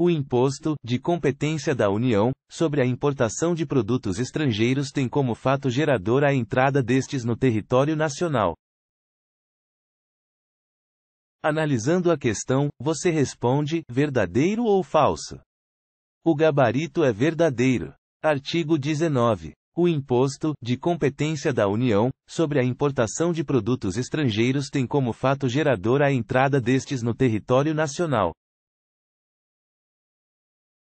O imposto de competência da União sobre a importação de produtos estrangeiros tem como fato gerador a entrada destes no território nacional. Analisando a questão, você responde: verdadeiro ou falso? O gabarito é verdadeiro. Artigo 19. O imposto de competência da União sobre a importação de produtos estrangeiros tem como fato gerador a entrada destes no território nacional.